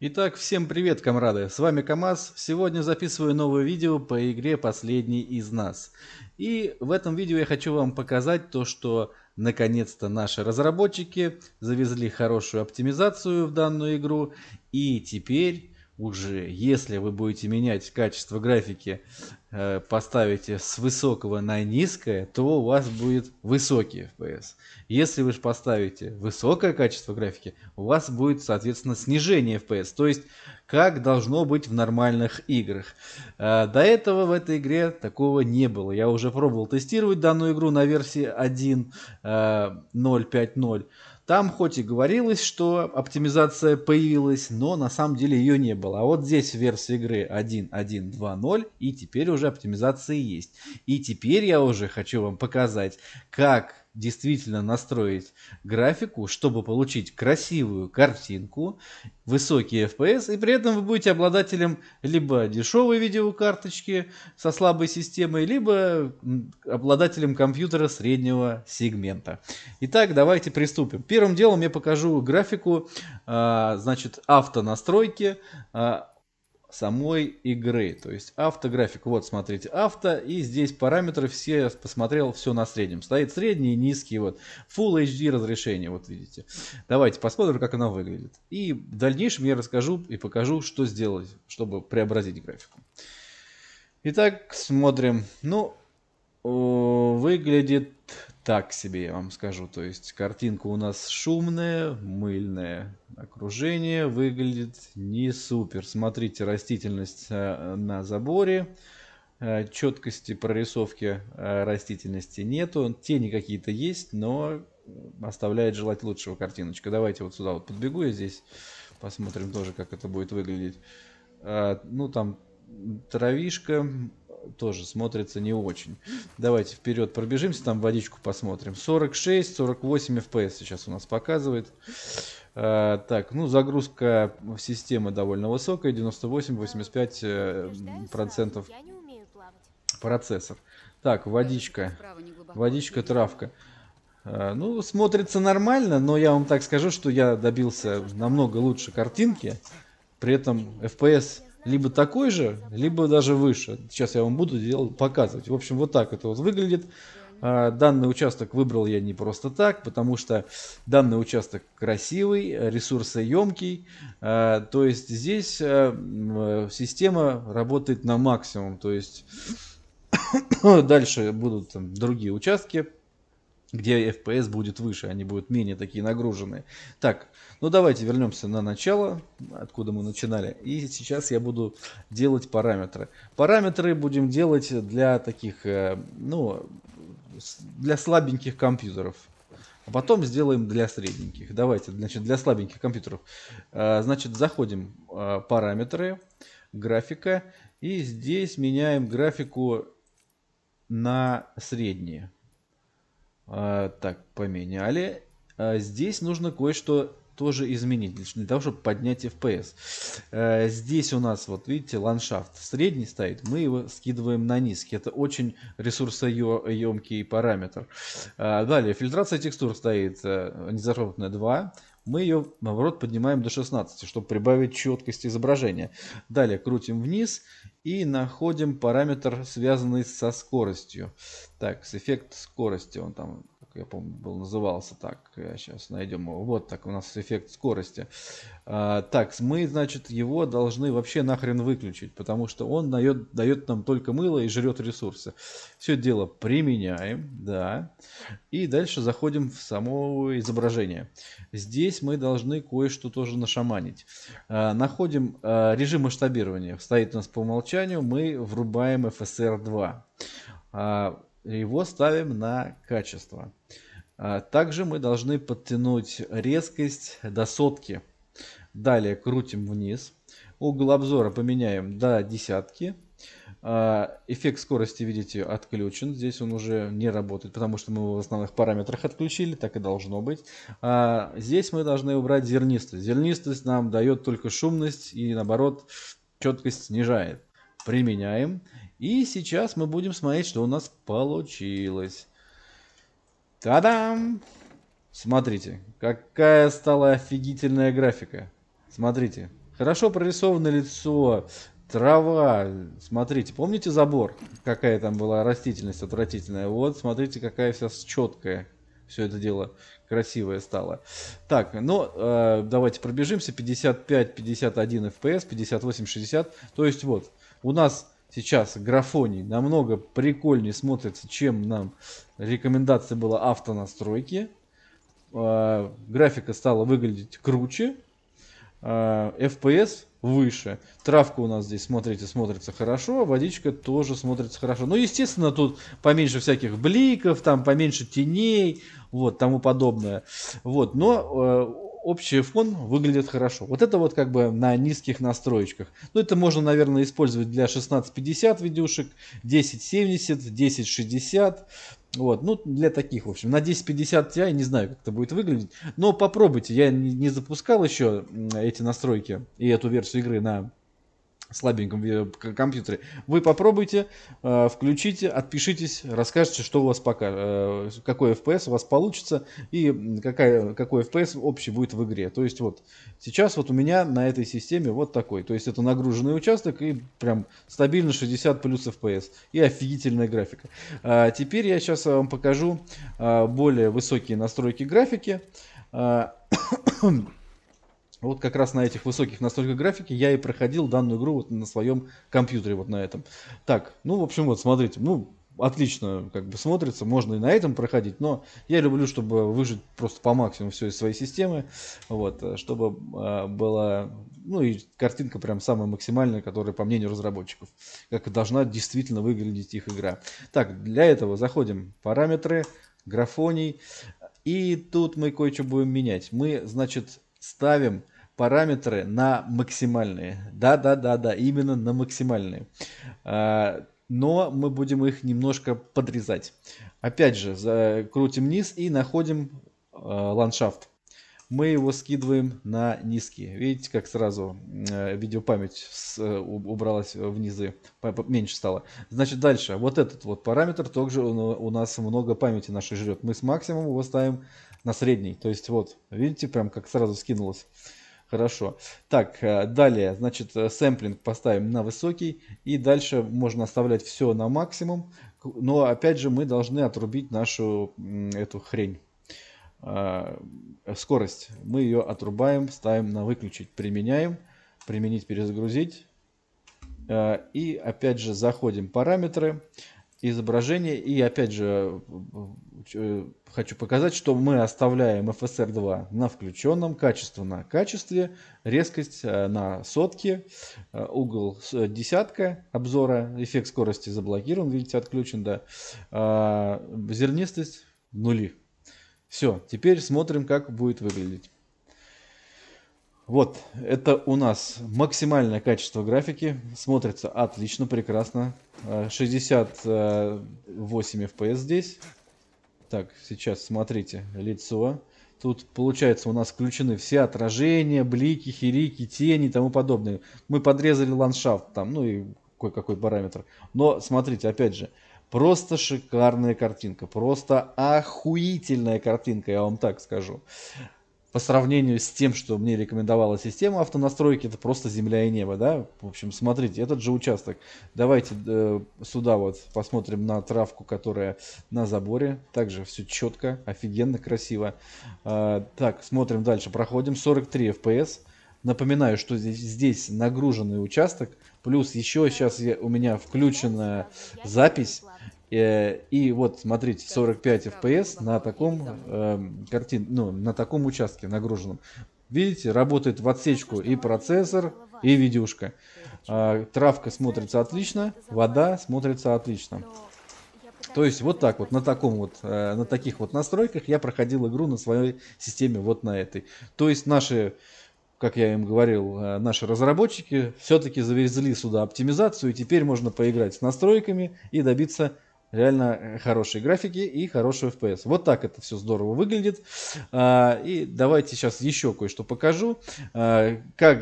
Итак, всем привет, комрады! С вами КамАЗ. Сегодня записываю новое видео по игре «Последний из нас». И в этом видео я хочу вам показать то, что наконец-то наши разработчики завезли хорошую оптимизацию в данную игру. И теперь уже, если вы будете менять качество графики, э, поставите с высокого на низкое, то у вас будет высокий FPS. Если вы же поставите высокое качество графики, у вас будет, соответственно, снижение FPS. То есть, как должно быть в нормальных играх. Э, до этого в этой игре такого не было. Я уже пробовал тестировать данную игру на версии 1.0.5.0. Там хоть и говорилось, что оптимизация появилась, но на самом деле ее не было. А вот здесь в версии игры 1.1.2.0 и теперь уже оптимизации есть. И теперь я уже хочу вам показать, как действительно настроить графику, чтобы получить красивую картинку, высокие FPS, и при этом вы будете обладателем либо дешевой видеокарточки со слабой системой, либо обладателем компьютера среднего сегмента. Итак, давайте приступим. Первым делом я покажу графику, а, значит, автонастройки а, самой игры. То есть автографик, вот смотрите, авто, и здесь параметры все, посмотрел все на среднем. Стоит средний, низкий, вот. Full HD разрешение, вот видите. Давайте посмотрим, как она выглядит. И в дальнейшем я расскажу и покажу, что сделать, чтобы преобразить графику. Итак, смотрим. Ну, выглядит так себе, я вам скажу. То есть картинка у нас шумная, мыльная. Окружение выглядит не супер. Смотрите, растительность э, на заборе. Э, четкости прорисовки э, растительности нету. Тени какие-то есть, но оставляет желать лучшего картиночка. Давайте вот сюда вот подбегу я здесь. Посмотрим тоже, как это будет выглядеть. Ну, там травишка, тоже смотрится не очень. Давайте вперед пробежимся, там водичку посмотрим. 46, 48 FPS сейчас у нас показывает. А, так, ну загрузка системы довольно высокая, 98-85 э, процентов процессор. Так, водичка, водичка, травка. А, ну, смотрится нормально, но я вам так скажу, что я добился намного лучше картинки. При этом FPS либо такой же, либо даже выше. Сейчас я вам буду делать, показывать. В общем, вот так это вот выглядит. А, данный участок выбрал я не просто так, потому что данный участок красивый, ресурсоемкий. А, то есть здесь э, э, система работает на максимум. То есть дальше будут там другие участки где FPS будет выше, они будут менее такие нагруженные. Так, ну давайте вернемся на начало, откуда мы начинали. И сейчас я буду делать параметры. Параметры будем делать для таких, э, ну, для слабеньких компьютеров. А потом сделаем для средненьких. Давайте, значит, для слабеньких компьютеров. Э, значит, заходим э, параметры, графика. И здесь меняем графику на средние. А, так, поменяли. А, здесь нужно кое-что тоже изменить, для того, чтобы поднять FPS. А, здесь у нас, вот видите, ландшафт средний стоит, мы его скидываем на низкий. Это очень ресурсоемкий параметр. далее, фильтрация текстур стоит э, незаработанная 2 мы ее, наоборот, поднимаем до 16, чтобы прибавить четкость изображения. Далее крутим вниз и находим параметр, связанный со скоростью. Так, с эффект скорости он там я помню, был, назывался так. Сейчас найдем его. Вот так у нас эффект скорости. А, так, мы, значит, его должны вообще нахрен выключить, потому что он дает, дает нам только мыло и жрет ресурсы. Все дело применяем, да. И дальше заходим в само изображение. Здесь мы должны кое-что тоже нашаманить. А, находим а, режим масштабирования. Стоит у нас по умолчанию, мы врубаем FSR 2. Его ставим на качество. А, также мы должны подтянуть резкость до сотки. Далее крутим вниз. Угол обзора поменяем до десятки. А, эффект скорости, видите, отключен. Здесь он уже не работает, потому что мы его в основных параметрах отключили. Так и должно быть. А, здесь мы должны убрать зернистость. Зернистость нам дает только шумность и наоборот четкость снижает. Применяем. И сейчас мы будем смотреть, что у нас получилось. Та-дам! Смотрите, какая стала офигительная графика. Смотрите, хорошо прорисовано лицо, трава. Смотрите, помните забор? Какая там была растительность отвратительная. Вот, смотрите, какая вся четкая. Все это дело красивое стало. Так, ну, э, давайте пробежимся. 55, 51 FPS, 58, 60. То есть вот, у нас сейчас графоний намного прикольнее смотрится, чем нам рекомендация была автонастройки. А, графика стала выглядеть круче, а, FPS выше. Травка у нас здесь, смотрите, смотрится хорошо, а водичка тоже смотрится хорошо. Ну, естественно, тут поменьше всяких бликов, там поменьше теней, вот, тому подобное. Вот, но общий фон выглядит хорошо. Вот это вот как бы на низких настроечках. Но ну, это можно, наверное, использовать для 1650 видюшек, 1070, 1060. Вот, ну, для таких, в общем. На 1050 я не знаю, как это будет выглядеть. Но попробуйте. Я не, не запускал еще эти настройки и эту версию игры на слабеньком э, компьютере. Вы попробуйте, э, включите, отпишитесь, расскажите, что у вас пока, э, какой FPS у вас получится и какая, какой FPS общий будет в игре. То есть вот сейчас вот у меня на этой системе вот такой. То есть это нагруженный участок и прям стабильно 60 плюс FPS и офигительная графика. А теперь я сейчас вам покажу а, более высокие настройки графики. А, вот как раз на этих высоких настройках графики я и проходил данную игру вот на своем компьютере, вот на этом. Так, ну, в общем, вот, смотрите, ну, отлично как бы смотрится, можно и на этом проходить, но я люблю, чтобы выжить просто по максимуму все из своей системы, вот, чтобы э, была, ну и картинка прям самая максимальная, которая по мнению разработчиков, как должна действительно выглядеть их игра. Так, для этого заходим в параметры, графоний, и тут мы кое-что будем менять. Мы, значит, ставим параметры на максимальные. Да, да, да, да, именно на максимальные. А, но мы будем их немножко подрезать. Опять же, крутим низ и находим а, ландшафт. Мы его скидываем на низкие. Видите, как сразу э, видеопамять э, убралась внизы, меньше стало. Значит, дальше. Вот этот вот параметр, также у нас много памяти нашей жрет. Мы с максимумом его ставим на средний. То есть вот, видите, прям как сразу скинулось. Хорошо. Так, э, далее, значит, э, сэмплинг поставим на высокий. И дальше можно оставлять все на максимум. Но опять же мы должны отрубить нашу эту хрень. Э, скорость. Мы ее отрубаем, ставим на выключить. Применяем. Применить, перезагрузить. И опять же заходим в параметры. Параметры изображение. И опять же, хочу показать, что мы оставляем FSR 2 на включенном, качество на качестве, резкость э, на сотке, э, угол э, десятка обзора, эффект скорости заблокирован, видите, отключен, да. А, зернистость нули. Все, теперь смотрим, как будет выглядеть. Вот, это у нас максимальное качество графики. Смотрится отлично, прекрасно. 68 а, э, FPS здесь. Так, сейчас смотрите лицо. Тут, получается, у нас включены все отражения, блики, херики, тени и тому подобное. Мы подрезали ландшафт там, ну и кое-какой параметр. Но, смотрите, опять же, Просто шикарная картинка, просто охуительная картинка, я вам так скажу по сравнению с тем, что мне рекомендовала система автонастройки, это просто земля и небо, да? В общем, смотрите, этот же участок. Давайте э, сюда вот посмотрим на травку, которая на заборе. Также все четко, офигенно, красиво. Э, так, смотрим дальше. Проходим 43 FPS. Напоминаю, что здесь, здесь нагруженный участок. Плюс еще сейчас я, у меня включена запись. Э, и вот, смотрите, 45 FPS на таком э, картин, ну, на таком участке нагруженном. Видите, работает в отсечку и а процессор, и видюшка. А, травка смотрится отлично, вода смотрится отлично. То есть вот так вот, на, таком вот, э, на таких вот настройках я проходил игру на своей системе вот на этой. То есть наши, как я им говорил, э, наши разработчики все-таки завезли сюда оптимизацию, и теперь можно поиграть с настройками и добиться реально э, хорошие графики и хороший FPS. Вот так это все здорово выглядит. А, и давайте сейчас еще кое-что покажу. А, как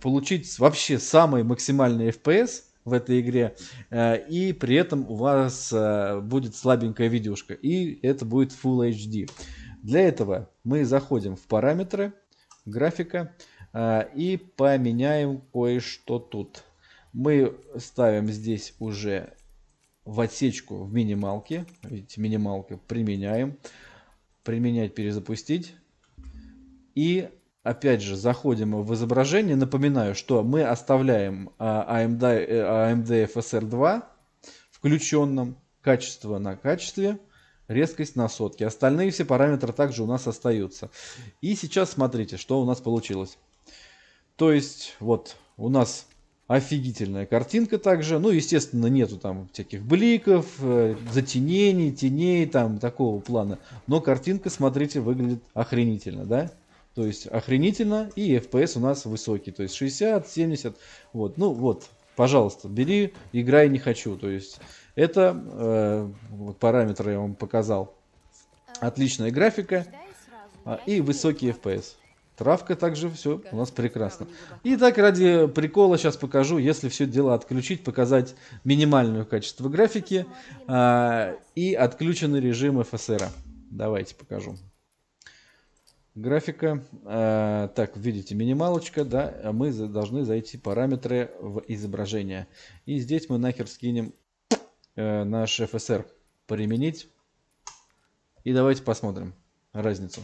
получить вообще самый максимальный FPS в этой игре. А, и при этом у вас будет слабенькая видюшка. И это будет Full HD. Для этого мы заходим в параметры графика и поменяем кое-что тут. Мы ставим здесь уже в отсечку в минималке. Видите, минималка применяем. Применять, перезапустить. И опять же заходим в изображение. Напоминаю, что мы оставляем AMD, AMD FSR2 включенным. Качество на качестве, резкость на сотки Остальные все параметры также у нас остаются. И сейчас смотрите, что у нас получилось. То есть вот у нас Офигительная картинка также. Ну, естественно, нету там всяких бликов, э, затенений, теней, там такого плана. Но картинка, смотрите, выглядит охренительно, да? То есть охренительно, и FPS у нас высокий, то есть 60, 70, вот, ну вот, пожалуйста, бери, играй не хочу, то есть это э, вот параметры я вам показал. А, Отличная графика а, и высокий FPS. Травка также все у нас прекрасно. И так ради прикола сейчас покажу, если все дело отключить, показать минимальное качество графики э, и отключенный режим FSR. Давайте покажу. Графика. Э, так, видите, минималочка, да, а мы должны зайти параметры в изображение. И здесь мы нахер скинем э, наш FSR. Применить. И давайте посмотрим разницу.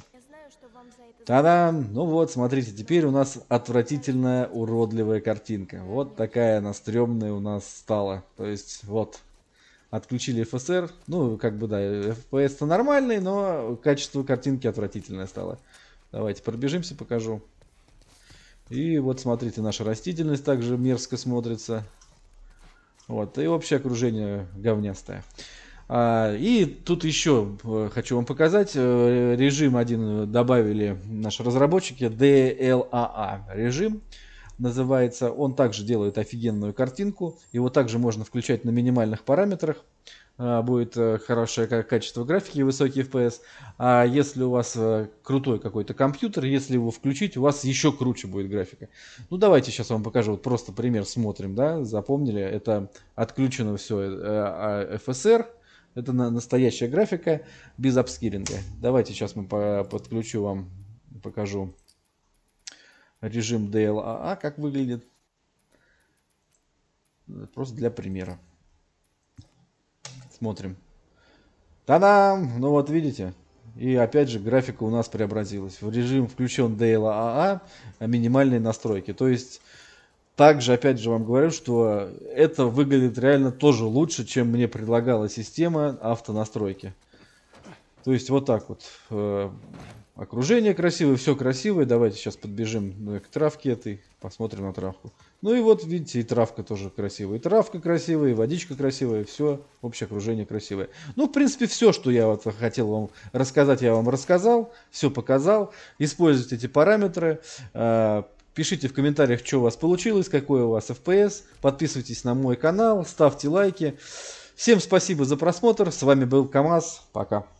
Та-да! Ну вот, смотрите, теперь у нас отвратительная, уродливая картинка. Вот такая она стрёмная у нас стала. То есть, вот, отключили FSR. Ну, как бы, да, FPS-то нормальный, но качество картинки отвратительное стало. Давайте пробежимся, покажу. И вот, смотрите, наша растительность также мерзко смотрится. Вот, и общее окружение говнястое. А, и тут еще э, хочу вам показать, э, режим один э, добавили наши разработчики, DLAA а а. режим называется. Он также делает офигенную картинку, его также можно включать на минимальных параметрах. Будет хорошее качество графики, высокий FPS. А если у вас крутой какой-то компьютер, если его включить, у вас еще круче будет графика. Ну давайте сейчас вам покажу, вот просто пример смотрим, да, запомнили. Это отключено все FSR, это настоящая графика без апскиллинга. Давайте сейчас мы подключу вам, покажу режим DLAA, а, как выглядит. Просто для примера. Смотрим. Та-дам! Ну вот видите. И опять же графика у нас преобразилась. В режим включен DLAA, а, а минимальные настройки. То есть также, опять же, вам говорю, что это выглядит реально тоже лучше, чем мне предлагала система автонастройки. То есть вот так вот. Э, окружение красивое, все красивое. Давайте сейчас подбежим ну, к травке этой, посмотрим на травку. Ну и вот, видите, и травка тоже красивая, и травка красивая, и водичка красивая, все, общее окружение красивое. Ну, в принципе, все, что я вот хотел вам рассказать, я вам рассказал, все показал. Используйте эти параметры, э, Пишите в комментариях, что у вас получилось, какой у вас FPS. Подписывайтесь на мой канал, ставьте лайки. Всем спасибо за просмотр. С вами был КамАЗ. Пока.